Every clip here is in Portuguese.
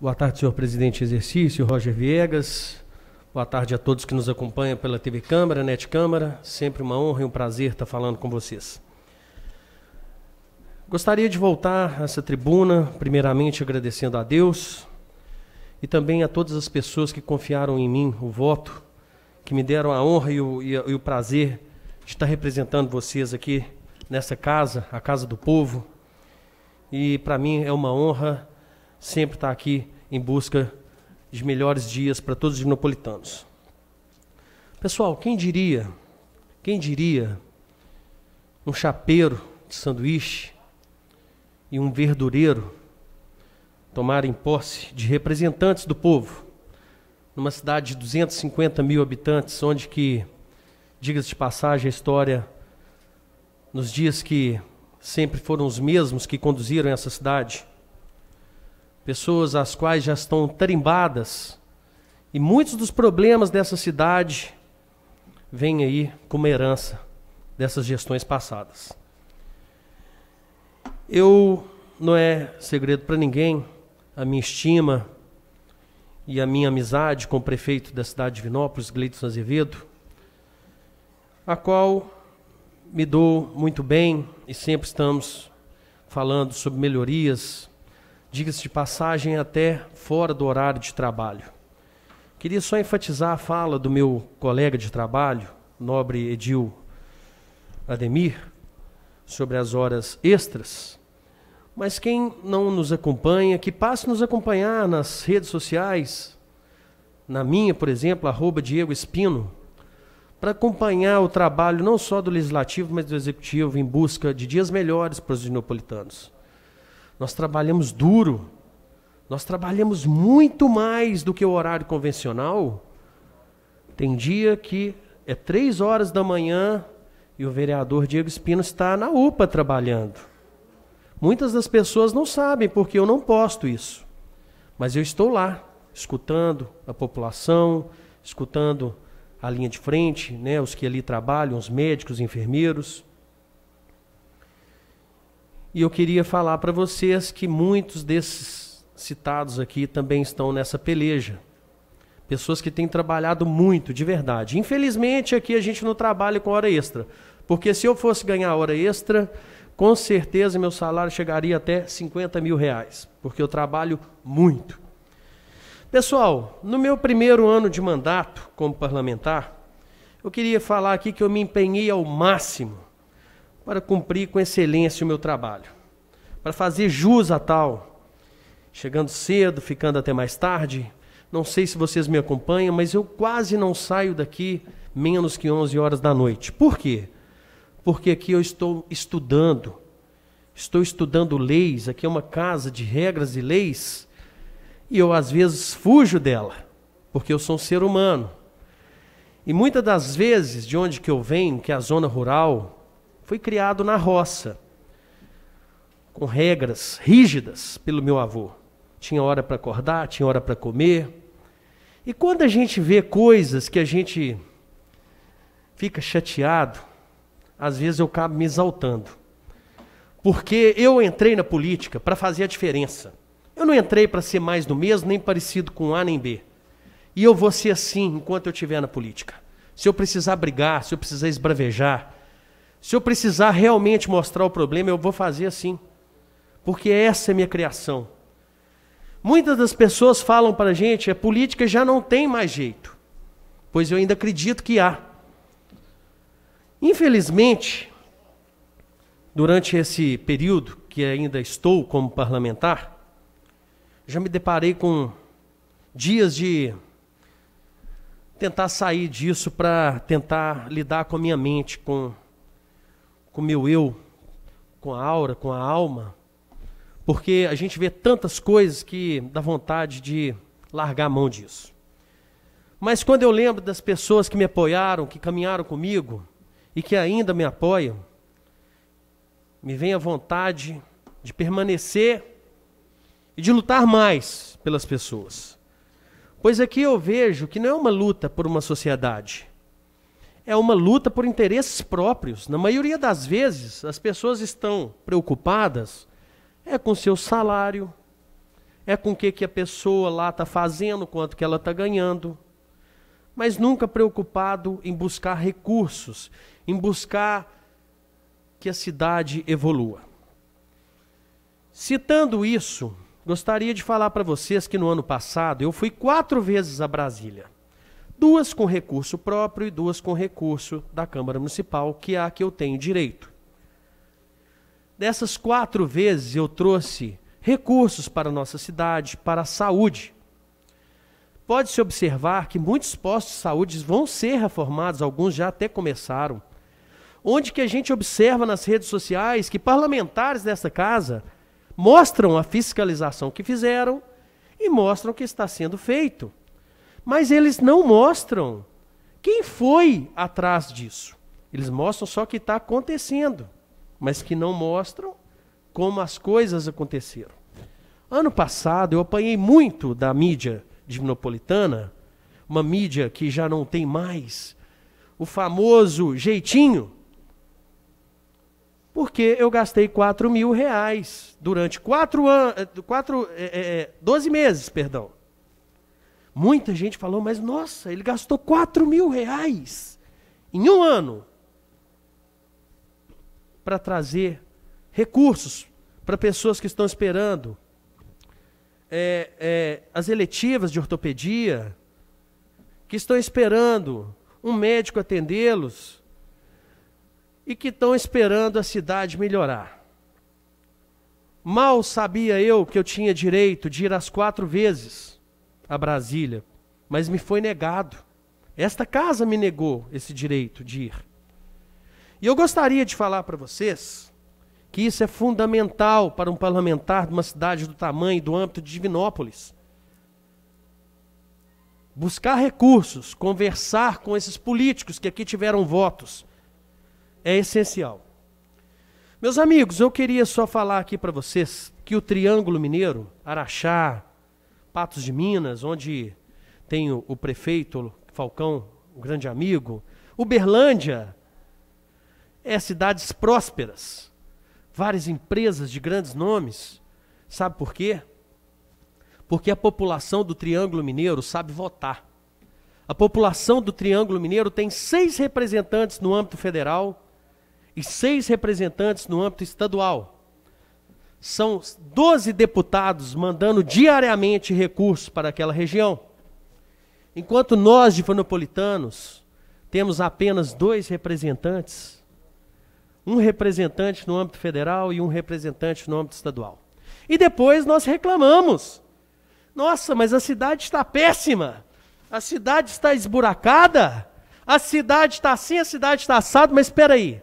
Boa tarde, senhor presidente exercício, Roger Viegas. Boa tarde a todos que nos acompanham pela TV Câmara, Net Câmara. Sempre uma honra e um prazer estar falando com vocês. Gostaria de voltar a essa tribuna, primeiramente agradecendo a Deus e também a todas as pessoas que confiaram em mim o voto, que me deram a honra e o, e o prazer de estar representando vocês aqui nessa casa, a Casa do Povo. E para mim é uma honra sempre está aqui em busca de melhores dias para todos os dinopolitanos. Pessoal, quem diria, quem diria um chapeiro de sanduíche e um verdureiro tomarem posse de representantes do povo numa cidade de 250 mil habitantes, onde que, diga-se de passagem, a história nos dias que sempre foram os mesmos que conduziram essa cidade, pessoas as quais já estão trimbadas E muitos dos problemas dessa cidade vêm aí como herança dessas gestões passadas. Eu não é segredo para ninguém a minha estima e a minha amizade com o prefeito da cidade de Vinópolis, Gleidson Azevedo, a qual me dou muito bem e sempre estamos falando sobre melhorias diga-se de passagem, até fora do horário de trabalho. Queria só enfatizar a fala do meu colega de trabalho, nobre Edil Ademir, sobre as horas extras. Mas quem não nos acompanha, que passe a nos acompanhar nas redes sociais, na minha, por exemplo, arroba Diego Espino, para acompanhar o trabalho não só do Legislativo, mas do Executivo em busca de dias melhores para os dinopolitanos. Nós trabalhamos duro, nós trabalhamos muito mais do que o horário convencional. Tem dia que é três horas da manhã e o vereador Diego Espino está na UPA trabalhando. Muitas das pessoas não sabem porque eu não posto isso, mas eu estou lá escutando a população, escutando a linha de frente, né, os que ali trabalham, os médicos, os enfermeiros. E eu queria falar para vocês que muitos desses citados aqui também estão nessa peleja. Pessoas que têm trabalhado muito, de verdade. Infelizmente, aqui a gente não trabalha com hora extra. Porque se eu fosse ganhar hora extra, com certeza meu salário chegaria até 50 mil reais. Porque eu trabalho muito. Pessoal, no meu primeiro ano de mandato como parlamentar, eu queria falar aqui que eu me empenhei ao máximo para cumprir com excelência o meu trabalho, para fazer jus a tal, chegando cedo, ficando até mais tarde. Não sei se vocês me acompanham, mas eu quase não saio daqui menos que 11 horas da noite. Por quê? Porque aqui eu estou estudando, estou estudando leis, aqui é uma casa de regras e leis, e eu às vezes fujo dela, porque eu sou um ser humano. E muitas das vezes, de onde que eu venho, que é a zona rural, Fui criado na roça, com regras rígidas pelo meu avô. Tinha hora para acordar, tinha hora para comer. E quando a gente vê coisas que a gente fica chateado, às vezes eu acabo me exaltando. Porque eu entrei na política para fazer a diferença. Eu não entrei para ser mais do mesmo, nem parecido com A nem B. E eu vou ser assim enquanto eu estiver na política. Se eu precisar brigar, se eu precisar esbravejar, se eu precisar realmente mostrar o problema, eu vou fazer assim. Porque essa é minha criação. Muitas das pessoas falam para a gente, a é, política já não tem mais jeito. Pois eu ainda acredito que há. Infelizmente, durante esse período que ainda estou como parlamentar, já me deparei com dias de tentar sair disso para tentar lidar com a minha mente, com com o meu eu, com a aura, com a alma, porque a gente vê tantas coisas que dá vontade de largar a mão disso. Mas quando eu lembro das pessoas que me apoiaram, que caminharam comigo e que ainda me apoiam, me vem a vontade de permanecer e de lutar mais pelas pessoas. Pois aqui eu vejo que não é uma luta por uma sociedade, é uma luta por interesses próprios. Na maioria das vezes, as pessoas estão preocupadas é com seu salário, é com o que, que a pessoa lá está fazendo, quanto que ela está ganhando, mas nunca preocupado em buscar recursos, em buscar que a cidade evolua. Citando isso, gostaria de falar para vocês que no ano passado eu fui quatro vezes a Brasília duas com recurso próprio e duas com recurso da Câmara Municipal, que é a que eu tenho direito. Dessas quatro vezes eu trouxe recursos para a nossa cidade, para a saúde. Pode-se observar que muitos postos de saúde vão ser reformados, alguns já até começaram. Onde que a gente observa nas redes sociais que parlamentares desta casa mostram a fiscalização que fizeram e mostram o que está sendo feito. Mas eles não mostram quem foi atrás disso. Eles mostram só que está acontecendo, mas que não mostram como as coisas aconteceram. Ano passado eu apanhei muito da mídia divinopolitana, uma mídia que já não tem mais o famoso jeitinho, porque eu gastei 4 mil reais durante quatro an... Eh, quatro, é, é, 12 meses, perdão, Muita gente falou, mas nossa, ele gastou 4 mil reais em um ano para trazer recursos para pessoas que estão esperando é, é, as eletivas de ortopedia, que estão esperando um médico atendê-los e que estão esperando a cidade melhorar. Mal sabia eu que eu tinha direito de ir às quatro vezes a Brasília, mas me foi negado. Esta casa me negou esse direito de ir. E eu gostaria de falar para vocês que isso é fundamental para um parlamentar de uma cidade do tamanho e do âmbito de Divinópolis. Buscar recursos, conversar com esses políticos que aqui tiveram votos, é essencial. Meus amigos, eu queria só falar aqui para vocês que o Triângulo Mineiro, Araxá, Patos de Minas, onde tenho o prefeito Falcão, um grande amigo. Uberlândia é cidades prósperas, várias empresas de grandes nomes. Sabe por quê? Porque a população do Triângulo Mineiro sabe votar. A população do Triângulo Mineiro tem seis representantes no âmbito federal e seis representantes no âmbito estadual. São 12 deputados mandando diariamente recursos para aquela região. Enquanto nós, de Fanopolitanos, temos apenas dois representantes, um representante no âmbito federal e um representante no âmbito estadual. E depois nós reclamamos. Nossa, mas a cidade está péssima, a cidade está esburacada, a cidade está assim, a cidade está assada, mas espera aí.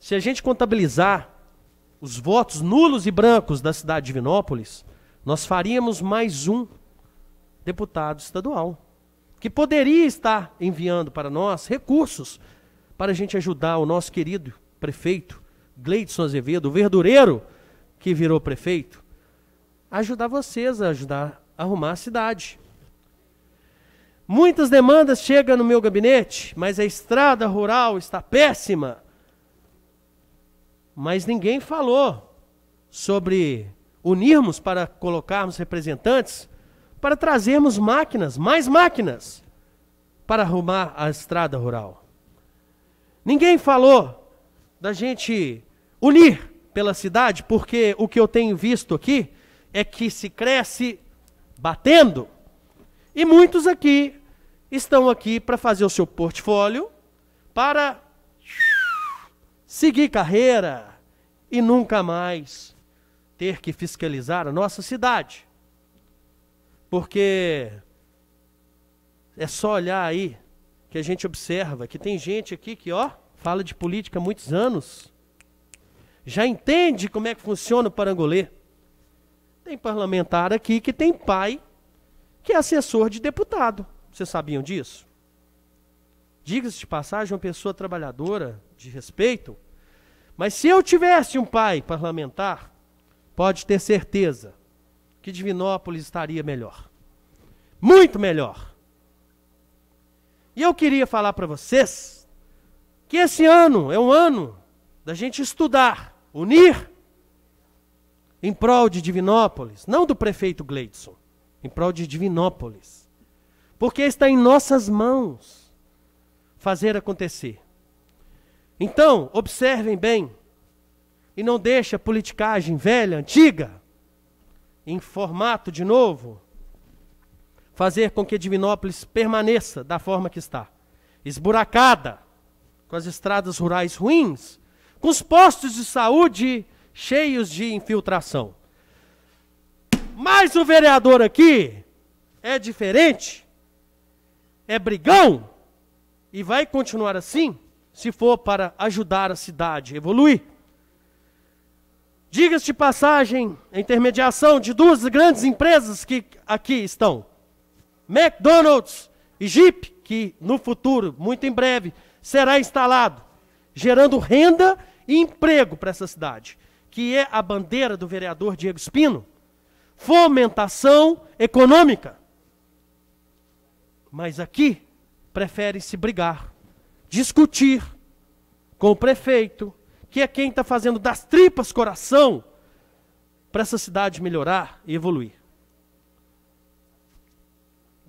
Se a gente contabilizar os votos nulos e brancos da cidade de Divinópolis, nós faríamos mais um deputado estadual, que poderia estar enviando para nós recursos para a gente ajudar o nosso querido prefeito, Gleidson Azevedo, o verdureiro que virou prefeito, ajudar vocês a ajudar a arrumar a cidade. Muitas demandas chegam no meu gabinete, mas a estrada rural está péssima mas ninguém falou sobre unirmos para colocarmos representantes para trazermos máquinas, mais máquinas, para arrumar a estrada rural. Ninguém falou da gente unir pela cidade, porque o que eu tenho visto aqui é que se cresce batendo. E muitos aqui estão aqui para fazer o seu portfólio, para seguir carreira e nunca mais ter que fiscalizar a nossa cidade. Porque é só olhar aí que a gente observa que tem gente aqui que, ó, fala de política há muitos anos, já entende como é que funciona o parangolê. Tem parlamentar aqui que tem pai que é assessor de deputado. Vocês sabiam disso? Diga-se de passagem, uma pessoa trabalhadora, de respeito, mas se eu tivesse um pai parlamentar, pode ter certeza que Divinópolis estaria melhor. Muito melhor. E eu queria falar para vocês que esse ano é um ano da gente estudar, unir em prol de Divinópolis, não do prefeito Gleidson, em prol de Divinópolis. Porque está em nossas mãos fazer acontecer. Então, observem bem e não deixe a politicagem velha, antiga, em formato de novo, fazer com que Divinópolis permaneça da forma que está, esburacada, com as estradas rurais ruins, com os postos de saúde cheios de infiltração. Mas o vereador aqui é diferente, é brigão e vai continuar assim? se for para ajudar a cidade a evoluir. Diga-se de passagem, a intermediação de duas grandes empresas que aqui estão: McDonald's e Jeep, que no futuro, muito em breve, será instalado, gerando renda e emprego para essa cidade, que é a bandeira do vereador Diego Espino. Fomentação econômica. Mas aqui preferem se brigar discutir com o prefeito, que é quem está fazendo das tripas coração para essa cidade melhorar e evoluir.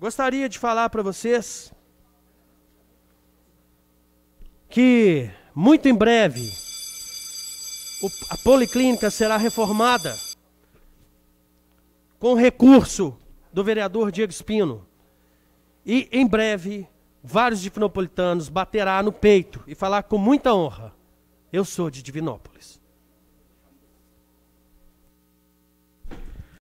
Gostaria de falar para vocês que muito em breve a policlínica será reformada com recurso do vereador Diego Espino. E em breve vários divinopolitanos, baterá no peito e falar com muita honra: Eu sou de Divinópolis.